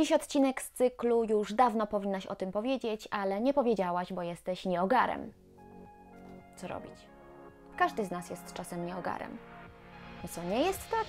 Dziś odcinek z cyklu Już dawno powinnaś o tym powiedzieć, ale nie powiedziałaś, bo jesteś nieogarem. Co robić? Każdy z nas jest czasem nieogarem. I co nie jest tak?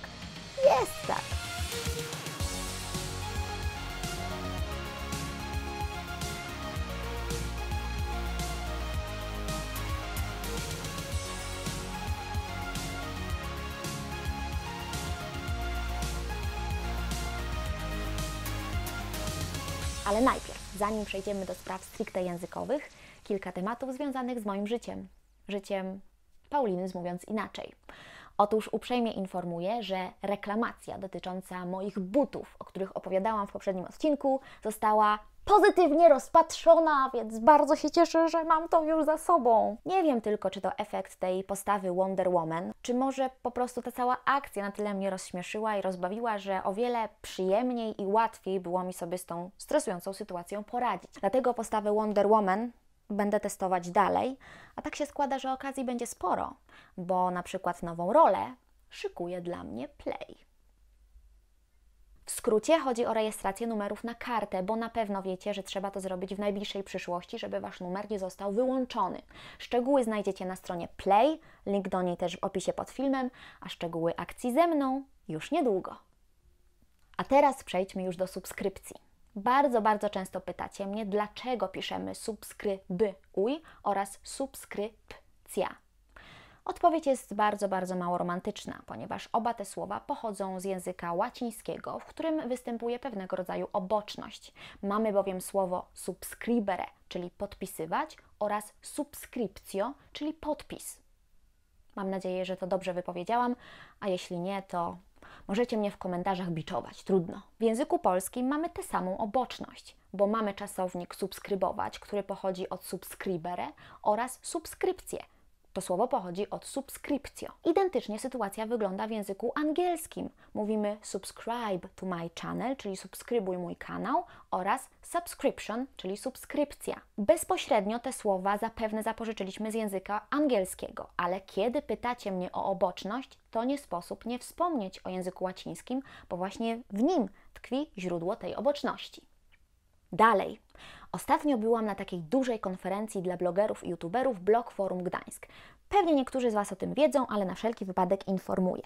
Ale najpierw, zanim przejdziemy do spraw stricte językowych, kilka tematów związanych z moim życiem. Życiem Pauliny, mówiąc inaczej. Otóż uprzejmie informuję, że reklamacja dotycząca moich butów, o których opowiadałam w poprzednim odcinku, została pozytywnie rozpatrzona, więc bardzo się cieszę, że mam to już za sobą. Nie wiem tylko, czy to efekt tej postawy Wonder Woman, czy może po prostu ta cała akcja na tyle mnie rozśmieszyła i rozbawiła, że o wiele przyjemniej i łatwiej było mi sobie z tą stresującą sytuacją poradzić. Dlatego postawę Wonder Woman będę testować dalej, a tak się składa, że okazji będzie sporo, bo na przykład nową rolę szykuje dla mnie Play. W skrócie chodzi o rejestrację numerów na kartę, bo na pewno wiecie, że trzeba to zrobić w najbliższej przyszłości, żeby Wasz numer nie został wyłączony. Szczegóły znajdziecie na stronie Play, link do niej też w opisie pod filmem, a szczegóły akcji ze mną już niedługo. A teraz przejdźmy już do subskrypcji. Bardzo, bardzo często pytacie mnie, dlaczego piszemy subskrybuj oraz subskrypcja. Odpowiedź jest bardzo, bardzo mało romantyczna, ponieważ oba te słowa pochodzą z języka łacińskiego, w którym występuje pewnego rodzaju oboczność. Mamy bowiem słowo subscribere, czyli podpisywać, oraz subskrypcjo, czyli podpis. Mam nadzieję, że to dobrze wypowiedziałam, a jeśli nie, to możecie mnie w komentarzach biczować, trudno. W języku polskim mamy tę samą oboczność, bo mamy czasownik subskrybować, który pochodzi od subscribere oraz subskrypcję, to słowo pochodzi od subskrypcjo. Identycznie sytuacja wygląda w języku angielskim. Mówimy subscribe to my channel, czyli subskrybuj mój kanał, oraz subscription, czyli subskrypcja. Bezpośrednio te słowa zapewne zapożyczyliśmy z języka angielskiego, ale kiedy pytacie mnie o oboczność, to nie sposób nie wspomnieć o języku łacińskim, bo właśnie w nim tkwi źródło tej oboczności. Dalej. Ostatnio byłam na takiej dużej konferencji dla blogerów i youtuberów Blog Forum Gdańsk. Pewnie niektórzy z Was o tym wiedzą, ale na wszelki wypadek informuję.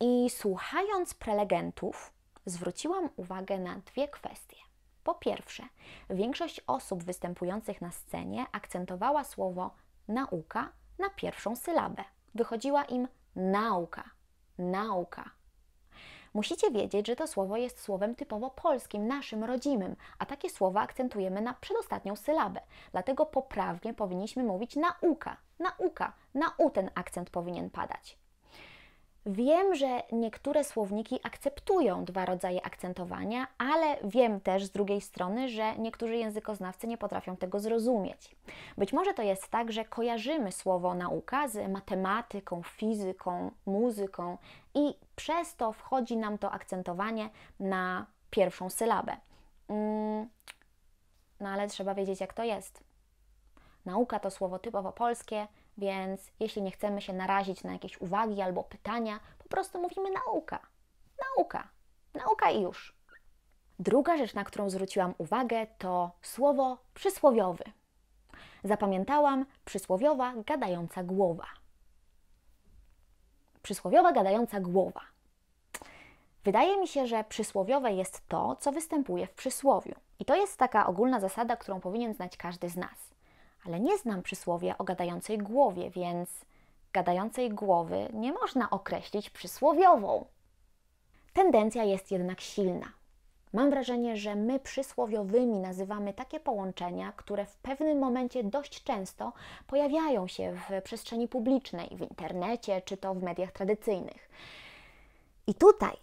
I słuchając prelegentów, zwróciłam uwagę na dwie kwestie. Po pierwsze, większość osób występujących na scenie akcentowała słowo nauka na pierwszą sylabę. Wychodziła im nauka, nauka, Musicie wiedzieć, że to słowo jest słowem typowo polskim, naszym rodzimym, a takie słowa akcentujemy na przedostatnią sylabę. Dlatego poprawnie powinniśmy mówić nauka, nauka, na u ten akcent powinien padać. Wiem, że niektóre słowniki akceptują dwa rodzaje akcentowania, ale wiem też z drugiej strony, że niektórzy językoznawcy nie potrafią tego zrozumieć. Być może to jest tak, że kojarzymy słowo nauka z matematyką, fizyką, muzyką i przez to wchodzi nam to akcentowanie na pierwszą sylabę. Mm, no ale trzeba wiedzieć, jak to jest. Nauka to słowo typowo polskie, więc jeśli nie chcemy się narazić na jakieś uwagi albo pytania, po prostu mówimy nauka. Nauka. Nauka i już. Druga rzecz, na którą zwróciłam uwagę, to słowo przysłowiowy. Zapamiętałam przysłowiowa gadająca głowa. Przysłowiowa gadająca głowa. Wydaje mi się, że przysłowiowe jest to, co występuje w przysłowiu. I to jest taka ogólna zasada, którą powinien znać każdy z nas. Ale nie znam przysłowia o gadającej głowie, więc gadającej głowy nie można określić przysłowiową. Tendencja jest jednak silna. Mam wrażenie, że my przysłowiowymi nazywamy takie połączenia, które w pewnym momencie dość często pojawiają się w przestrzeni publicznej, w internecie czy to w mediach tradycyjnych. I tutaj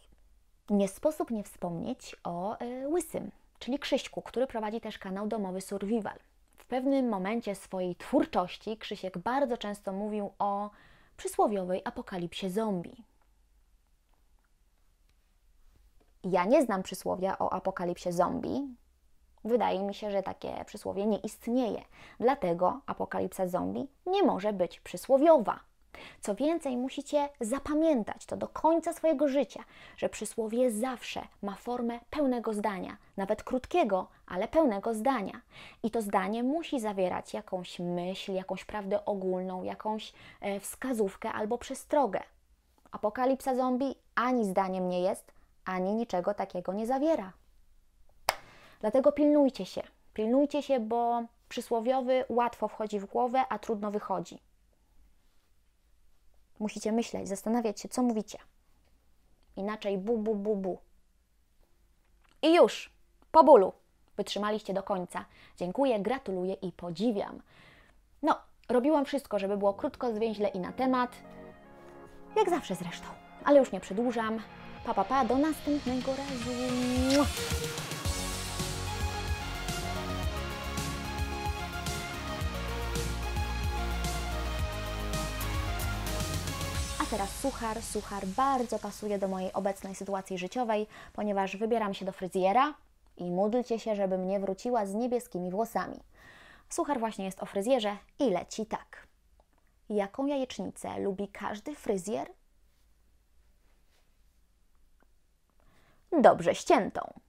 nie sposób nie wspomnieć o e, Łysym, czyli Krzyśku, który prowadzi też kanał Domowy Survival pewnym momencie swojej twórczości Krzysiek bardzo często mówił o przysłowiowej apokalipsie zombie. Ja nie znam przysłowia o apokalipsie zombie. Wydaje mi się, że takie przysłowie nie istnieje. Dlatego apokalipsa zombie nie może być przysłowiowa. Co więcej, musicie zapamiętać to do końca swojego życia, że przysłowie zawsze ma formę pełnego zdania, nawet krótkiego, ale pełnego zdania. I to zdanie musi zawierać jakąś myśl, jakąś prawdę ogólną, jakąś e, wskazówkę albo przestrogę. Apokalipsa zombie ani zdaniem nie jest, ani niczego takiego nie zawiera. Dlatego pilnujcie się. Pilnujcie się, bo przysłowiowy łatwo wchodzi w głowę, a trudno wychodzi. Musicie myśleć, zastanawiać się, co mówicie. Inaczej bu, bu, bu, bu. I już, po bólu. Wytrzymaliście do końca. Dziękuję, gratuluję i podziwiam. No, robiłam wszystko, żeby było krótko, zwięźle i na temat. Jak zawsze zresztą. Ale już nie przedłużam. Pa, pa, pa, do następnego razu. teraz suchar. Suchar bardzo pasuje do mojej obecnej sytuacji życiowej, ponieważ wybieram się do fryzjera i módlcie się, żebym nie wróciła z niebieskimi włosami. Suchar właśnie jest o fryzjerze i leci tak. Jaką jajecznicę lubi każdy fryzjer? Dobrze ściętą.